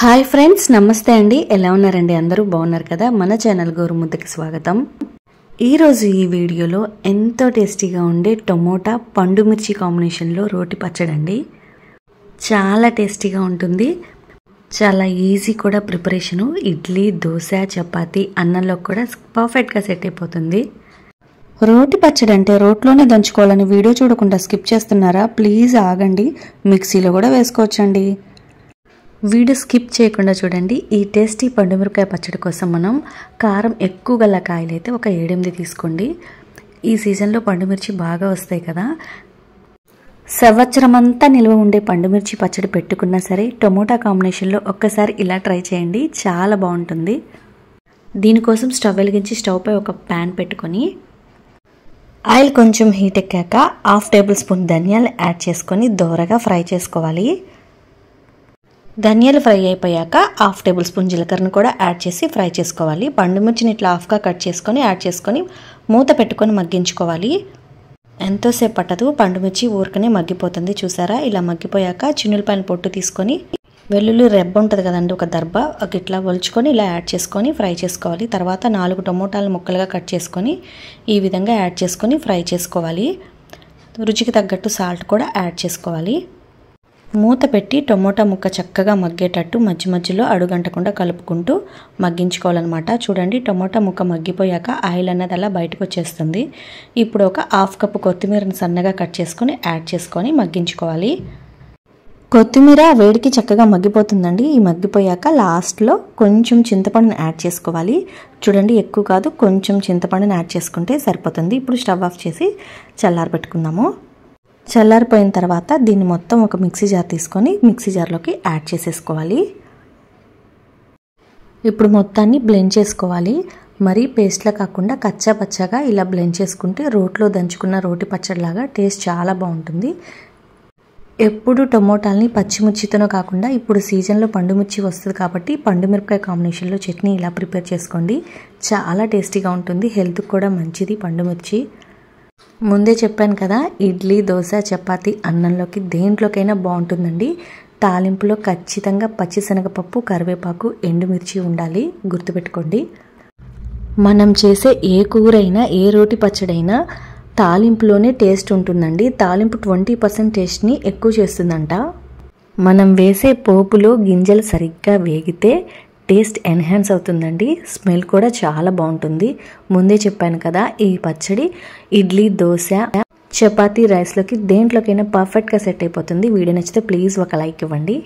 hi friends నమస్తే అండి ఎలా ఉన్నారండి అందరూ బాగున్నారు కదా మన ఛానల్ గోరుముద్దకి స్వాగతం ఈరోజు ఈ వీడియోలో ఎంతో టేస్టీగా ఉండే టొమాటా పండు మిర్చి కాంబినేషన్లో రోటి పచ్చడండి చాలా టేస్టీగా ఉంటుంది చాలా ఈజీ కూడా ప్రిపరేషను ఇడ్లీ దోశ చపాతి అన్నంలో కూడా పర్ఫెక్ట్గా సెట్ అయిపోతుంది రోటి పచ్చడి అంటే రోట్లోనే దంచుకోవాలని వీడియో చూడకుండా స్కిప్ చేస్తున్నారా ప్లీజ్ ఆగండి మిక్సీలో కూడా వేసుకోవచ్చండి వీడియో స్కిప్ చేయకుండా చూడండి ఈ టేస్టీ పండుమిరపకాయ పచ్చడి కోసం మనం కారం ఎక్కువ గల కాయలైతే ఒక ఏడెనిమిది తీసుకోండి ఈ సీజన్లో పండుమిర్చి బాగా వస్తాయి కదా సంవత్సరం అంతా నిల్వ ఉండే పండుమిర్చి పచ్చడి పెట్టుకున్నా సరే టొమాటో కాంబినేషన్లో ఒక్కసారి ఇలా ట్రై చేయండి చాలా బాగుంటుంది దీనికోసం స్టవ్ వెలిగించి స్టవ్పై ఒక ప్యాన్ పెట్టుకొని ఆయిల్ కొంచెం హీట్ ఎక్కాక హాఫ్ టేబుల్ స్పూన్ ధనియాలు యాడ్ చేసుకొని దోరగా ఫ్రై చేసుకోవాలి ధనియాలు ఫ్రై అయిపోయాక హాఫ్ టేబుల్ స్పూన్ జీలకర్రను కూడా యాడ్ చేసి ఫ్రై చేసుకోవాలి పండు ఇట్లా హాఫ్గా కట్ చేసుకొని యాడ్ చేసుకొని మూత పెట్టుకొని మగ్గించుకోవాలి ఎంతోసేపు పట్టదు పండు ఊరికనే మగ్గిపోతుంది చూసారా ఇలా మగ్గిపోయాక చిన్నులపైన పొట్టు తీసుకొని వెల్లుల్లి రెబ్బ ఉంటుంది కదండి ఒక దర్బ ఇట్లా ఒలుచుకొని ఇలా యాడ్ చేసుకొని ఫ్రై చేసుకోవాలి తర్వాత నాలుగు టమోటాలు ముక్కలుగా కట్ చేసుకొని ఈ విధంగా యాడ్ చేసుకొని ఫ్రై చేసుకోవాలి రుచికి తగ్గట్టు సాల్ట్ కూడా యాడ్ చేసుకోవాలి మూత పెట్టి టమోటా ముక్క చక్కగా మగ్గేటట్టు మధ్య మధ్యలో అడుగంటకుండా కలుపుకుంటూ మగ్గించుకోవాలన్నమాట చూడండి టమోటా ముక్క మగ్గిపోయాక ఆయిల్ అన్నది అలా బయటకు వచ్చేస్తుంది ఇప్పుడు ఒక హాఫ్ కప్పు కొత్తిమీరని సన్నగా కట్ చేసుకొని యాడ్ చేసుకొని మగ్గించుకోవాలి కొత్తిమీర వేడికి చక్కగా మగ్గిపోతుందండి ఈ మగ్గిపోయాక లాస్ట్లో కొంచెం చింతపండుని యాడ్ చేసుకోవాలి చూడండి ఎక్కువ కాదు కొంచెం చింతపండుని యాడ్ చేసుకుంటే సరిపోతుంది ఇప్పుడు స్టవ్ ఆఫ్ చేసి చల్లారబెట్టుకుందాము చల్లారిపోయిన తర్వాత దీన్ని మొత్తం ఒక మిక్సీ జార్ తీసుకొని మిక్సీ జార్లోకి యాడ్ చేసేసుకోవాలి ఇప్పుడు మొత్తాన్ని బ్లెండ్ చేసుకోవాలి మరీ పేస్ట్లా కాకుండా కచ్చా పచ్చగా ఇలా బ్లెండ్ చేసుకుంటే రోట్లో దంచుకున్న రోటి పచ్చడిలాగా టేస్ట్ చాలా బాగుంటుంది ఎప్పుడు టమోటాలని పచ్చిమిర్చితోనో కాకుండా ఇప్పుడు సీజన్లో పండుమిర్చి వస్తుంది కాబట్టి పండుమిరపకాయ కాంబినేషన్లో చట్నీ ఇలా ప్రిపేర్ చేసుకోండి చాలా టేస్టీగా ఉంటుంది హెల్త్కి కూడా మంచిది పండుమిర్చి ముందే చెప్పాను కదా ఇడ్లీ దోశ చపాతి అన్నంలోకి దేంట్లోకైనా బాగుంటుందండి తాలింపులో ఖచ్చితంగా పచ్చిశనగపప్పు కరివేపాకు ఎండుమిర్చి ఉండాలి గుర్తుపెట్టుకోండి మనం చేసే ఏ కూరైనా ఏ రోటి పచ్చడైనా తాలింపులోనే టేస్ట్ ఉంటుందండి తాలింపు ట్వంటీ పర్సెంట్ టేస్ట్ని ఎక్కువ చేస్తుందంట మనం వేసే పోపులో గింజలు సరిగ్గా వేగితే టేస్ట్ ఎన్హాన్స్ అవుతుందండి స్మెల్ కూడా చాలా బాగుంటుంది ముందే చెప్పాను కదా ఈ పచ్చడి ఇడ్లీ దోశ చపాతీ రైస్లోకి దేంట్లోకైనా పర్ఫెక్ట్గా సెట్ అయిపోతుంది వీడియో నచ్చితే ప్లీజ్ ఒక లైక్ ఇవ్వండి